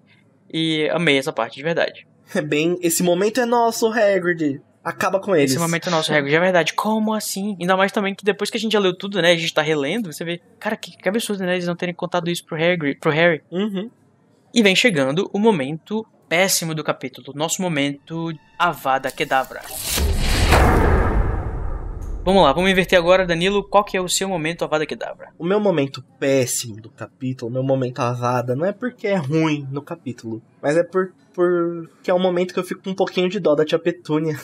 e amei essa parte, de verdade. É bem. Esse momento é nosso, Hagrid. Acaba com eles. Esse momento é nosso, Hagrid, é verdade. Como assim? Ainda mais também que depois que a gente já leu tudo, né? A gente tá relendo, você vê. Cara, que, que absurdo, né? Eles não terem contado isso pro, Hagrid, pro Harry. Uhum. E vem chegando o momento péssimo do capítulo. Nosso momento Avada Kedavra. Vamos lá, vamos inverter agora, Danilo. Qual que é o seu momento Avada Kedavra? O meu momento péssimo do capítulo, o meu momento Avada, não é porque é ruim no capítulo, mas é por, por que é um momento que eu fico com um pouquinho de dó da tia Petúnia.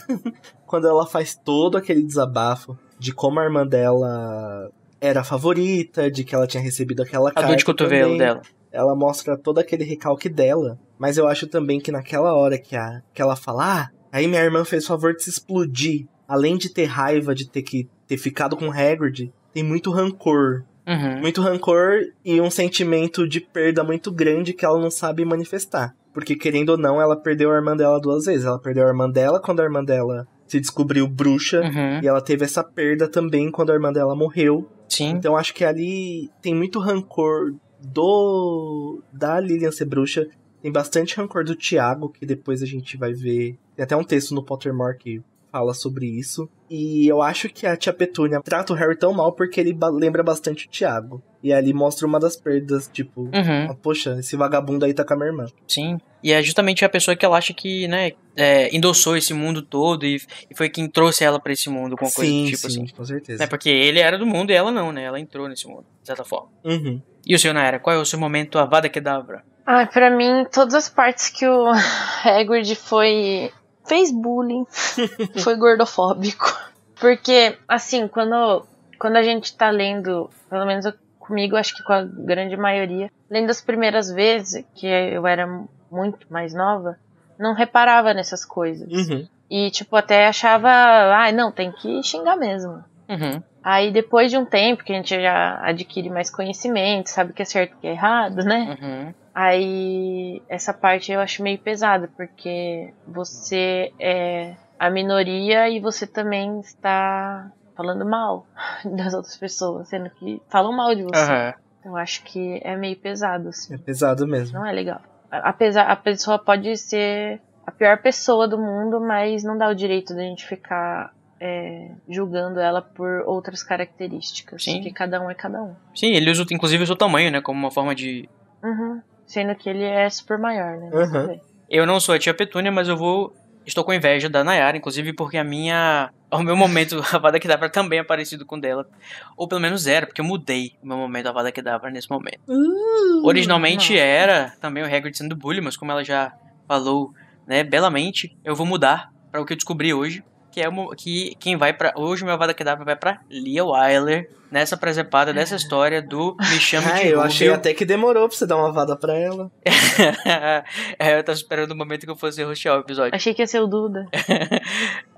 quando ela faz todo aquele desabafo de como a irmã dela era a favorita, de que ela tinha recebido aquela a carta. A dor de cotovelo também. dela. Ela mostra todo aquele recalque dela. Mas eu acho também que naquela hora que, a, que ela fala, ah, aí minha irmã fez o favor de se explodir além de ter raiva de ter que ter ficado com Hagrid, tem muito rancor. Uhum. Muito rancor e um sentimento de perda muito grande que ela não sabe manifestar. Porque, querendo ou não, ela perdeu a irmã dela duas vezes. Ela perdeu a irmã dela quando a irmã dela se descobriu bruxa. Uhum. E ela teve essa perda também quando a irmã dela morreu. Sim. Então acho que ali tem muito rancor do. da Lilian ser bruxa. Tem bastante rancor do Tiago, que depois a gente vai ver. Tem até um texto no Pottermore que fala sobre isso. E eu acho que a tia Petúnia trata o Harry tão mal porque ele ba lembra bastante o Tiago. E ali mostra uma das perdas, tipo, uhum. ah, poxa, esse vagabundo aí tá com a minha irmã. Sim. E é justamente a pessoa que ela acha que, né, é, endossou esse mundo todo e, e, foi quem trouxe ela para esse mundo, com coisa sim, tipo sim, assim. Com certeza. É porque ele era do mundo e ela não, né? Ela entrou nesse mundo, de certa forma. Uhum. E o senhor Naira, qual é o seu momento Avada Kedavra? Ah, pra mim, todas as partes que o Hagrid foi fez bullying, foi gordofóbico. Porque, assim, quando, quando a gente tá lendo, pelo menos comigo, acho que com a grande maioria, lendo as primeiras vezes, que eu era muito mais nova, não reparava nessas coisas. Uhum. E, tipo, até achava, ah, não, tem que xingar mesmo. Uhum. Aí depois de um tempo que a gente já adquire mais conhecimento, sabe o que é certo e o que é errado, né? Uhum. Aí essa parte eu acho meio pesada, porque você é a minoria e você também está falando mal das outras pessoas, sendo que falam mal de você. Uhum. Então acho que é meio pesado, assim. É pesado mesmo. Não é legal. Apesar, a pessoa pode ser a pior pessoa do mundo, mas não dá o direito de a gente ficar é, julgando ela por outras características. Sim. Porque cada um é cada um. Sim, ele usa inclusive o seu tamanho, né? Como uma forma de. Uhum. Sendo que ele é super maior, né? Uhum. Eu não sou a tia Petúnia, mas eu vou. Estou com inveja da Nayara, inclusive porque a minha. O meu momento Avada Kedavra também é parecido com o dela. Ou pelo menos era, porque eu mudei o meu momento Avada Kedavra nesse momento. Uh, Originalmente nossa. era também o Hagrid sendo bully, mas como ela já falou, né, belamente, eu vou mudar para o que eu descobri hoje que é que quem vai para hoje o meu Avada dá vai para Lia Wyler nessa presepada dessa uhum. história do me chama ah, de ah, eu achei até que demorou pra você dar uma vada pra ela é, eu tava esperando o momento que eu fosse rostear o episódio achei que ia ser o Duda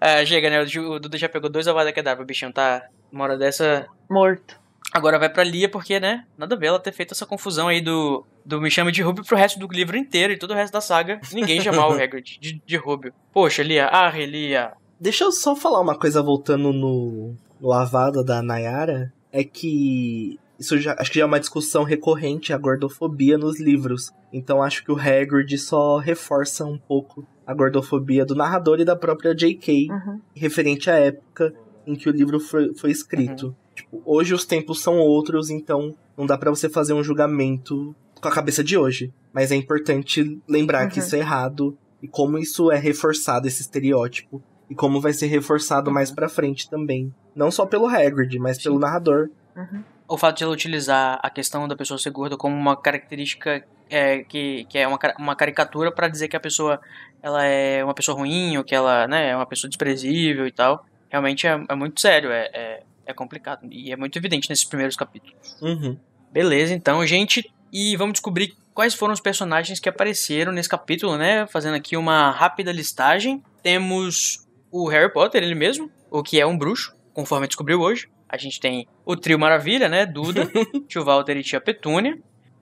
ah, chega né o Duda já pegou dois Avada Kedavra o bichão tá uma hora dessa morto Agora vai pra Lia, porque, né? Nada a ver ela ter feito essa confusão aí do, do Me Chama de Rubio pro resto do livro inteiro e todo o resto da saga. Ninguém chamar o Hagrid de, de Rubio. Poxa, Lia, arre, Lia, Deixa eu só falar uma coisa voltando no lavado da Nayara. É que isso já, acho que já é uma discussão recorrente, a gordofobia nos livros. Então acho que o Hagrid só reforça um pouco a gordofobia do narrador e da própria J.K. Uhum. referente à época em que o livro foi, foi escrito. Uhum. Tipo, hoje os tempos são outros, então não dá para você fazer um julgamento com a cabeça de hoje. Mas é importante lembrar uhum. que isso é errado e como isso é reforçado, esse estereótipo, e como vai ser reforçado uhum. mais pra frente também. Não só pelo Hagrid, mas Sim. pelo narrador. Uhum. O fato de ela utilizar a questão da pessoa ser gorda como uma característica é, que, que é uma, uma caricatura para dizer que a pessoa ela é uma pessoa ruim ou que ela né, é uma pessoa desprezível e tal, realmente é, é muito sério, é, é, é, complicado e é muito evidente nesses primeiros capítulos. Uhum. Beleza, então, gente, e vamos descobrir quais foram os personagens que apareceram nesse capítulo, né? Fazendo aqui uma rápida listagem. Temos o Harry Potter, ele mesmo, o que é um bruxo, conforme descobriu hoje. A gente tem o trio Maravilha, né? Duda, tio Walter e tia Petúnia.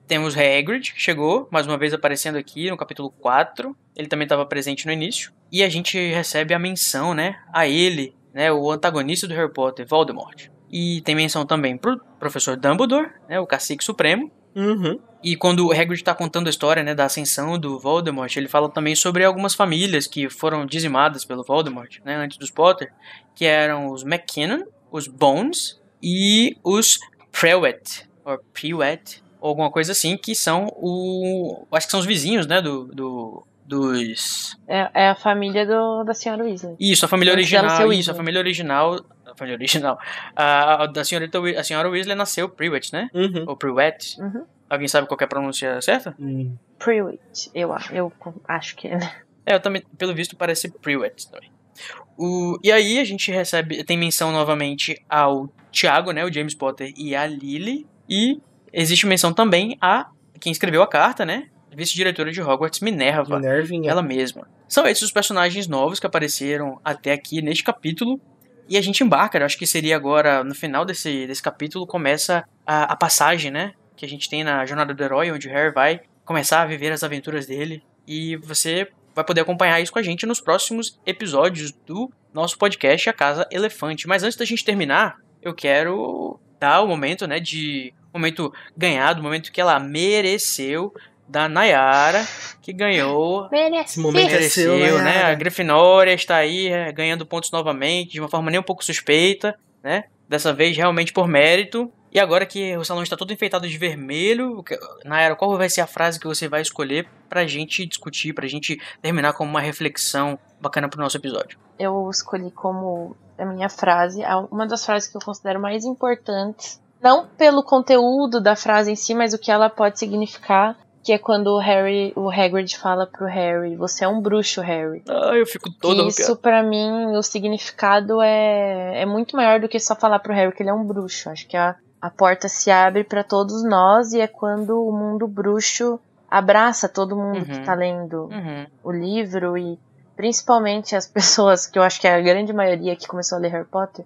Temos Hagrid, que chegou, mais uma vez aparecendo aqui no capítulo 4. Ele também estava presente no início. E a gente recebe a menção, né? A ele, né? O antagonista do Harry Potter, Voldemort. E tem menção também pro professor Dumbledore, né? O cacique supremo. Uhum. E quando o Hagrid está contando a história né, da ascensão do Voldemort, ele fala também sobre algumas famílias que foram dizimadas pelo Voldemort né, antes dos Potter, que eram os McKinnon, os Bones e os Prewet, ou Prewet, alguma coisa assim, que são o. Acho que são os vizinhos né, do, do dos. É, é a família do, da senhora Weasley. Isso, a família Eles original. Isso, a família original. A família original. A, a da senhorita, a senhora Weasley nasceu Privet, né? Uhum. Ou Privet. Uhum. Alguém sabe qual é a pronúncia certa? Uhum. Privet, eu, eu acho que é, É, eu também, pelo visto, parece Privet também. O, e aí a gente recebe, tem menção novamente ao Tiago, né, o James Potter e a Lily. E existe menção também a quem escreveu a carta, né, vice-diretora de Hogwarts, Minerva, Minervinha. ela mesma. São esses os personagens novos que apareceram até aqui neste capítulo. E a gente embarca, né? eu acho que seria agora, no final desse, desse capítulo, começa a, a passagem, né? Que a gente tem na Jornada do Herói, onde o Harry vai começar a viver as aventuras dele. E você vai poder acompanhar isso com a gente nos próximos episódios do nosso podcast A Casa Elefante. Mas antes da gente terminar, eu quero dar o momento, né, de momento ganhado, momento que ela mereceu da Nayara, que ganhou. Mereceu. Esse momento é mereceu, né? A Grifinória está aí é, ganhando pontos novamente, de uma forma nem um pouco suspeita, né? Dessa vez realmente por mérito. E agora que o salão está todo enfeitado de vermelho, Nayara, qual vai ser a frase que você vai escolher para a gente discutir, para a gente terminar com uma reflexão bacana para o nosso episódio? Eu escolhi como a minha frase, uma das frases que eu considero mais importantes, não pelo conteúdo da frase em si, mas o que ela pode significar que é quando o Harry, o Hagrid fala pro Harry, você é um bruxo, Harry. Ah, eu fico todo que Isso para mim o significado é é muito maior do que só falar pro Harry que ele é um bruxo. Acho que a a porta se abre para todos nós e é quando o mundo bruxo abraça todo mundo uhum. que tá lendo uhum. o livro e principalmente as pessoas que eu acho que é a grande maioria que começou a ler Harry Potter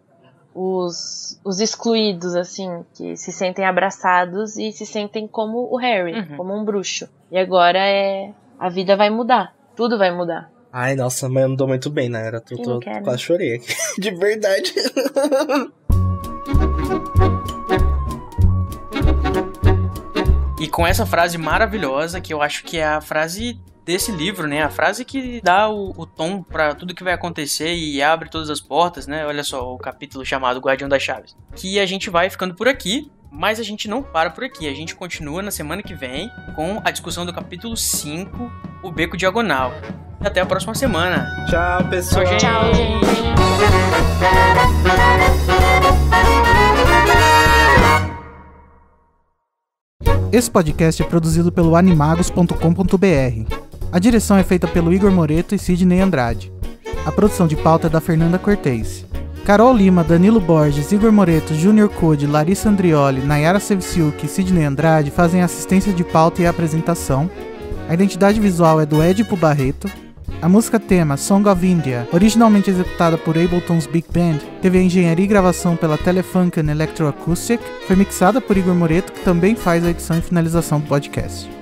os, os excluídos, assim, que se sentem abraçados e se sentem como o Harry, uhum. como um bruxo. E agora é. A vida vai mudar. Tudo vai mudar. Ai, nossa, mandou muito bem, né? Era, tô, né? quase chorei aqui. De verdade. E com essa frase maravilhosa, que eu acho que é a frase desse livro, né? A frase que dá o, o tom para tudo que vai acontecer e abre todas as portas, né? Olha só o capítulo chamado Guardião das Chaves. Que a gente vai ficando por aqui. Mas a gente não para por aqui, a gente continua na semana que vem com a discussão do capítulo 5, o Beco Diagonal. Até a próxima semana. Tchau, pessoal. Tchau, gente. Tchau, gente. Esse podcast é produzido pelo animagos.com.br. A direção é feita pelo Igor Moreto e Sidney Andrade. A produção de pauta é da Fernanda Cortez. Carol Lima, Danilo Borges, Igor Moreto, Júnior Code, Larissa Andrioli, Nayara Sevciuk e Sidney Andrade fazem assistência de pauta e apresentação. A identidade visual é do Edipo Barreto. A música tema Song of India, originalmente executada por Ableton's Big Band, teve a engenharia e gravação pela Telefunken Electroacoustic, foi mixada por Igor Moreto, que também faz a edição e finalização do podcast.